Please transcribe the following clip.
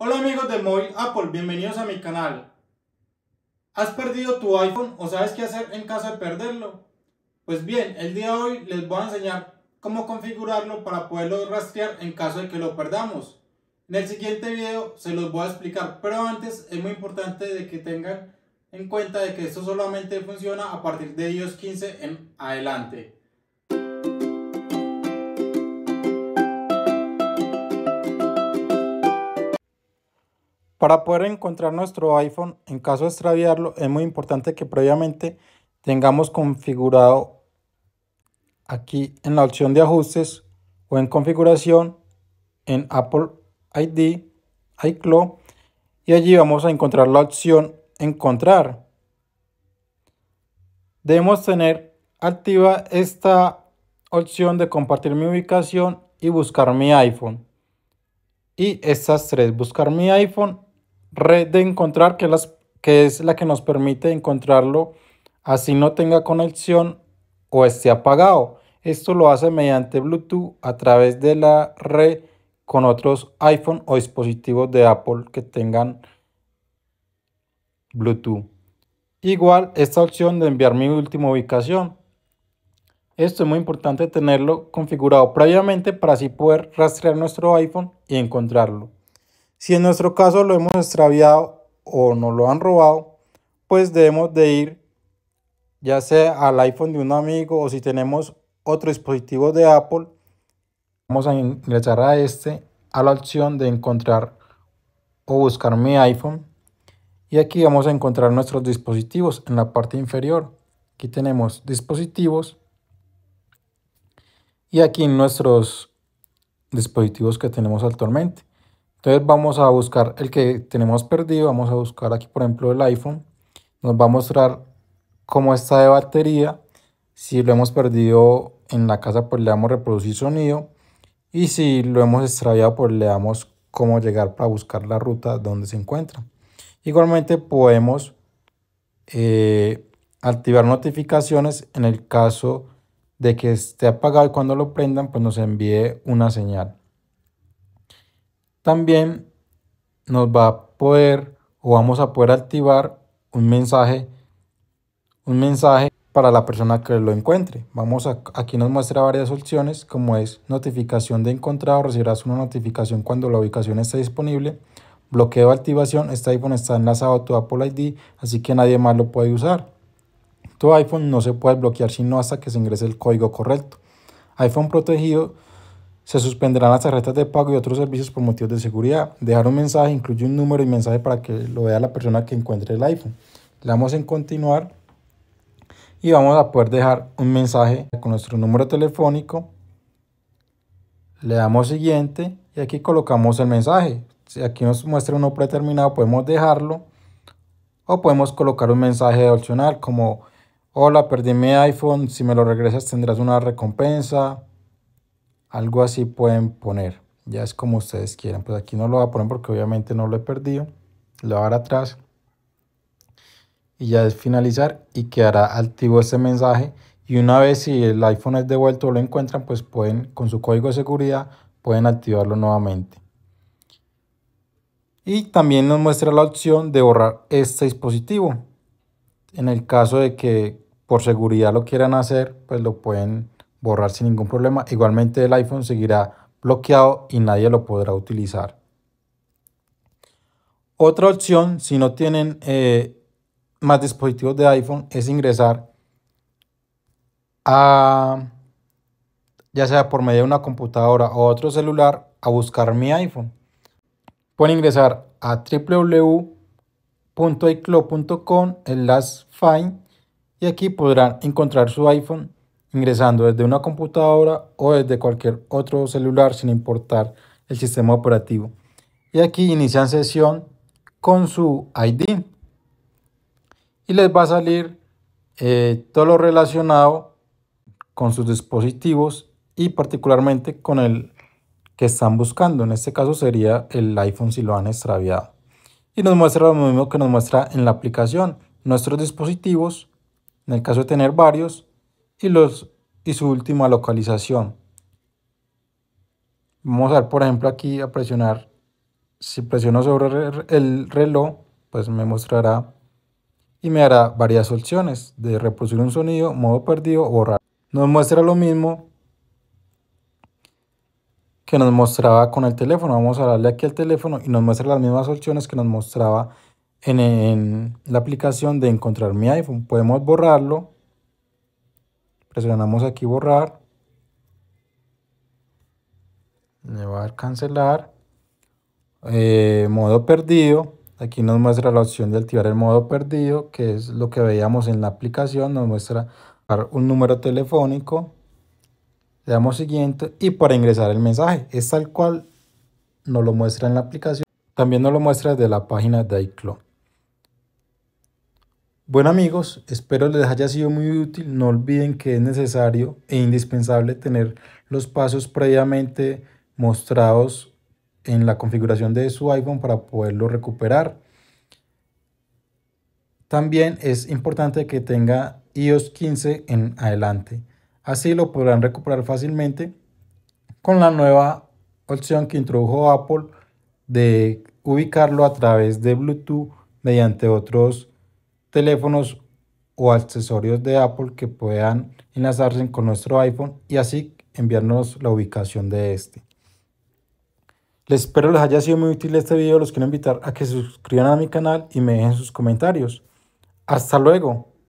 Hola amigos de móvil Apple, bienvenidos a mi canal. ¿Has perdido tu iPhone o sabes qué hacer en caso de perderlo? Pues bien, el día de hoy les voy a enseñar cómo configurarlo para poderlo rastrear en caso de que lo perdamos. En el siguiente video se los voy a explicar, pero antes es muy importante que tengan en cuenta de que esto solamente funciona a partir de iOS 15 en adelante. Para poder encontrar nuestro iPhone, en caso de extraviarlo, es muy importante que previamente tengamos configurado aquí en la opción de ajustes o en configuración en Apple ID, iCloud, y allí vamos a encontrar la opción encontrar. Debemos tener activa esta opción de compartir mi ubicación y buscar mi iPhone. Y estas tres, buscar mi iPhone, red de encontrar que, las, que es la que nos permite encontrarlo así no tenga conexión o esté apagado. Esto lo hace mediante Bluetooth a través de la red con otros iPhone o dispositivos de Apple que tengan Bluetooth. Igual esta opción de enviar mi última ubicación. Esto es muy importante tenerlo configurado previamente para así poder rastrear nuestro iPhone y encontrarlo. Si en nuestro caso lo hemos extraviado o nos lo han robado, pues debemos de ir ya sea al iPhone de un amigo o si tenemos otro dispositivo de Apple, vamos a ingresar a este, a la opción de encontrar o buscar mi iPhone. Y aquí vamos a encontrar nuestros dispositivos en la parte inferior. Aquí tenemos dispositivos. Y aquí nuestros dispositivos que tenemos actualmente. Entonces vamos a buscar el que tenemos perdido, vamos a buscar aquí por ejemplo el iPhone, nos va a mostrar cómo está de batería, si lo hemos perdido en la casa pues le damos reproducir sonido y si lo hemos extraviado pues le damos cómo llegar para buscar la ruta donde se encuentra. Igualmente podemos eh, activar notificaciones en el caso de que esté apagado y cuando lo prendan pues nos envíe una señal también nos va a poder o vamos a poder activar un mensaje, un mensaje para la persona que lo encuentre. Vamos a, aquí nos muestra varias opciones como es notificación de encontrado, recibirás una notificación cuando la ubicación esté disponible, bloqueo de activación, este iPhone está enlazado a tu Apple ID, así que nadie más lo puede usar. Tu iPhone no se puede bloquear sino hasta que se ingrese el código correcto. iPhone protegido se suspenderán las tarjetas de pago y otros servicios por motivos de seguridad. Dejar un mensaje incluye un número y mensaje para que lo vea la persona que encuentre el iPhone. Le damos en continuar y vamos a poder dejar un mensaje con nuestro número telefónico. Le damos siguiente y aquí colocamos el mensaje. Si aquí nos muestra uno predeterminado, podemos dejarlo o podemos colocar un mensaje opcional como Hola, perdí mi iPhone, si me lo regresas tendrás una recompensa algo así pueden poner. Ya es como ustedes quieran. Pues aquí no lo voy a poner porque obviamente no lo he perdido. Le voy a dar atrás. Y ya es finalizar y quedará activo este mensaje. Y una vez si el iPhone es devuelto o lo encuentran, pues pueden con su código de seguridad pueden activarlo nuevamente. Y también nos muestra la opción de borrar este dispositivo. En el caso de que por seguridad lo quieran hacer, pues lo pueden borrar sin ningún problema. Igualmente el iPhone seguirá bloqueado y nadie lo podrá utilizar. Otra opción, si no tienen eh, más dispositivos de iPhone, es ingresar a, ya sea por medio de una computadora o otro celular, a buscar mi iPhone. Pueden ingresar a www.iclo.com, en last find, y aquí podrán encontrar su iPhone ingresando desde una computadora o desde cualquier otro celular sin importar el sistema operativo. Y aquí inician sesión con su ID. Y les va a salir eh, todo lo relacionado con sus dispositivos y particularmente con el que están buscando. En este caso sería el iPhone si lo han extraviado. Y nos muestra lo mismo que nos muestra en la aplicación. Nuestros dispositivos, en el caso de tener varios, y, los, y su última localización. Vamos a ver, por ejemplo, aquí a presionar. Si presiono sobre el reloj, pues me mostrará y me hará varias opciones de reproducir un sonido, modo perdido borrar. Nos muestra lo mismo que nos mostraba con el teléfono. Vamos a darle aquí al teléfono y nos muestra las mismas opciones que nos mostraba en, en la aplicación de encontrar mi iPhone. Podemos borrarlo Presionamos aquí borrar. Le va a dar cancelar. Eh, modo perdido. Aquí nos muestra la opción de activar el modo perdido, que es lo que veíamos en la aplicación. Nos muestra un número telefónico. Le damos siguiente y para ingresar el mensaje. Es tal cual nos lo muestra en la aplicación. También nos lo muestra desde la página de iCloud. Bueno amigos, espero les haya sido muy útil. No olviden que es necesario e indispensable tener los pasos previamente mostrados en la configuración de su iPhone para poderlo recuperar. También es importante que tenga iOS 15 en adelante. Así lo podrán recuperar fácilmente con la nueva opción que introdujo Apple de ubicarlo a través de Bluetooth mediante otros teléfonos o accesorios de Apple que puedan enlazarse con nuestro iPhone y así enviarnos la ubicación de este. Les espero les haya sido muy útil este video. Los quiero invitar a que se suscriban a mi canal y me dejen sus comentarios. Hasta luego.